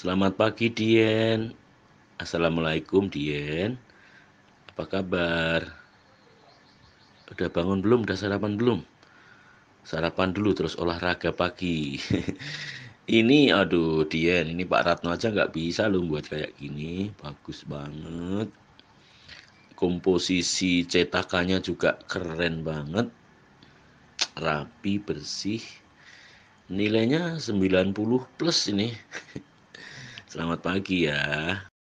Selamat pagi Dien. Assalamualaikum Dien. Apa kabar? Udah bangun belum? Udah sarapan belum? Sarapan dulu terus olahraga pagi. ini aduh Dien, ini Pak Ratno aja nggak bisa loh buat kayak gini. Bagus banget. Komposisi cetakannya juga keren banget. Rapi, bersih. Nilainya 90 plus ini. Selamat pagi ya.